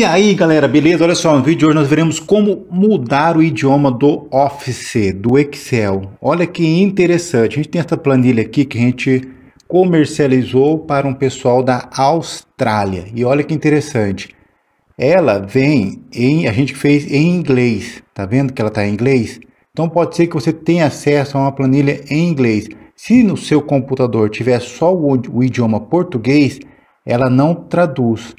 E aí galera, beleza? Olha só, no vídeo de hoje nós veremos como mudar o idioma do Office, do Excel. Olha que interessante, a gente tem essa planilha aqui que a gente comercializou para um pessoal da Austrália. E olha que interessante, ela vem em, a gente fez em inglês, tá vendo que ela está em inglês? Então pode ser que você tenha acesso a uma planilha em inglês. Se no seu computador tiver só o, o idioma português, ela não traduz.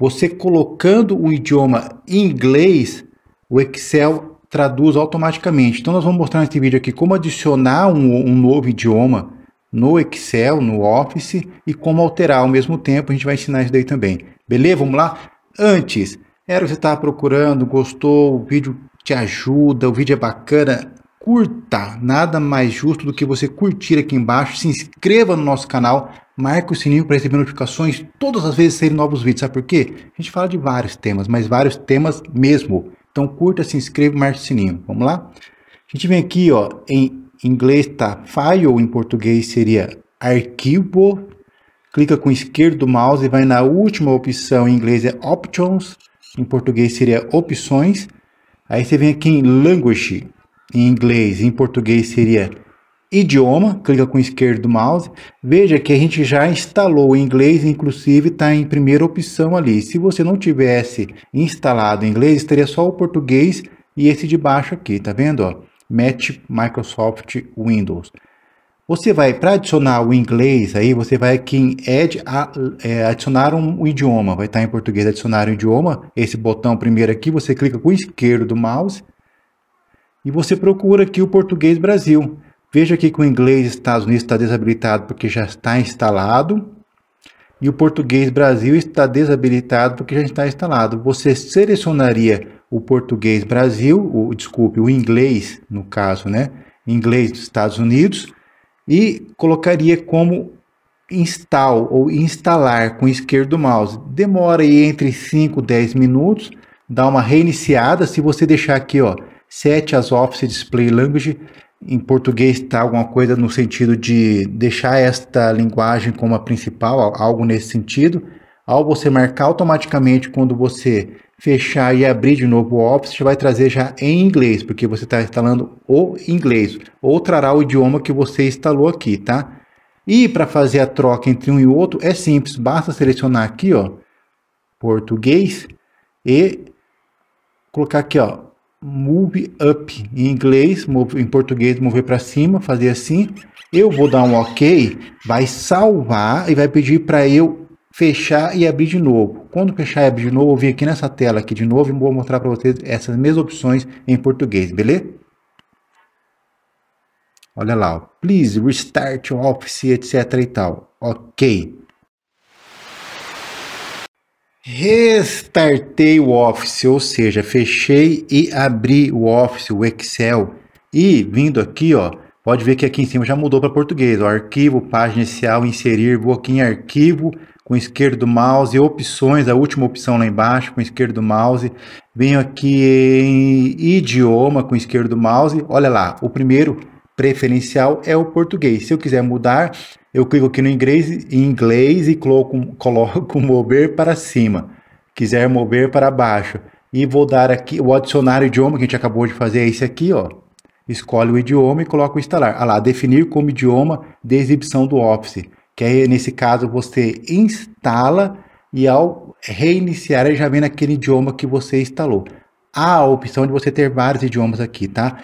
Você colocando o idioma em inglês, o Excel traduz automaticamente. Então nós vamos mostrar nesse vídeo aqui como adicionar um, um novo idioma no Excel, no Office e como alterar ao mesmo tempo. A gente vai ensinar isso daí também. Beleza? Vamos lá? Antes, era o que você estava procurando, gostou, o vídeo te ajuda, o vídeo é bacana, curta. Nada mais justo do que você curtir aqui embaixo, se inscreva no nosso canal marque o sininho para receber notificações todas as vezes saírem novos vídeos, sabe por quê? A gente fala de vários temas, mas vários temas mesmo. Então curta, se inscreva e marque o sininho. Vamos lá? A gente vem aqui, ó, em inglês tá file, em português seria arquivo. Clica com o esquerdo do mouse e vai na última opção, em inglês é options, em português seria opções. Aí você vem aqui em language, em inglês, em português seria idioma, clica com o esquerdo do mouse, veja que a gente já instalou o inglês, inclusive está em primeira opção ali. Se você não tivesse instalado inglês, teria só o português e esse de baixo aqui, tá vendo? Ó? Match Microsoft Windows. Você vai para adicionar o inglês aí, você vai aqui em add, a, é, adicionar um, um, idioma, vai estar tá em português adicionar um idioma, esse botão primeiro aqui, você clica com o esquerdo do mouse e você procura aqui o português Brasil. Veja aqui que o inglês Estados Unidos está desabilitado porque já está instalado. E o português Brasil está desabilitado porque já está instalado. Você selecionaria o português Brasil, o, desculpe, o inglês, no caso, né? Inglês dos Estados Unidos, e colocaria como install ou instalar com esquerdo mouse. Demora aí entre 5 e 10 minutos, dá uma reiniciada. Se você deixar aqui, ó, set as Office Display Language, em português está alguma coisa no sentido de deixar esta linguagem como a principal, algo nesse sentido. Ao você marcar automaticamente quando você fechar e abrir de novo o Office, vai trazer já em inglês, porque você está instalando o inglês, ou trará o idioma que você instalou aqui, tá? E para fazer a troca entre um e outro é simples, basta selecionar aqui, ó, português e colocar aqui, ó, move up em inglês, move, em português, mover para cima, fazer assim. Eu vou dar um OK, vai salvar e vai pedir para eu fechar e abrir de novo. Quando fechar e abrir de novo, eu vim aqui nessa tela aqui de novo e vou mostrar para vocês essas mesmas opções em português, beleza? Olha lá, ó. please restart your office, etc e tal. OK. Restartei o Office, ou seja, fechei e abri o Office, o Excel. E vindo aqui, ó, pode ver que aqui em cima já mudou para português. Ó, arquivo, página inicial, inserir, vou aqui em arquivo, com esquerdo mouse, opções, a última opção lá embaixo, com esquerdo mouse. Venho aqui em idioma, com esquerdo mouse. Olha lá, o primeiro preferencial é o português. Se eu quiser mudar, eu clico aqui no inglês, em inglês e coloco, coloco mover para cima. Quiser mover para baixo. E vou dar aqui o adicionar idioma que a gente acabou de fazer, é esse aqui, ó. Escolhe o idioma e coloca o instalar. Ah lá, definir como idioma de exibição do Office. Que aí, nesse caso, você instala e ao reiniciar ele já vem naquele idioma que você instalou. Há a opção de você ter vários idiomas aqui, tá?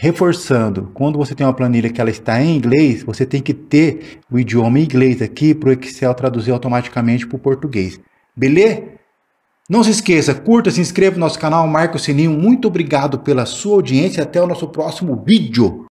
Reforçando, quando você tem uma planilha que ela está em inglês, você tem que ter o idioma inglês aqui para o Excel traduzir automaticamente para o português. Beleza? Não se esqueça, curta, se inscreva no nosso canal, marca o sininho. Muito obrigado pela sua audiência. Até o nosso próximo vídeo.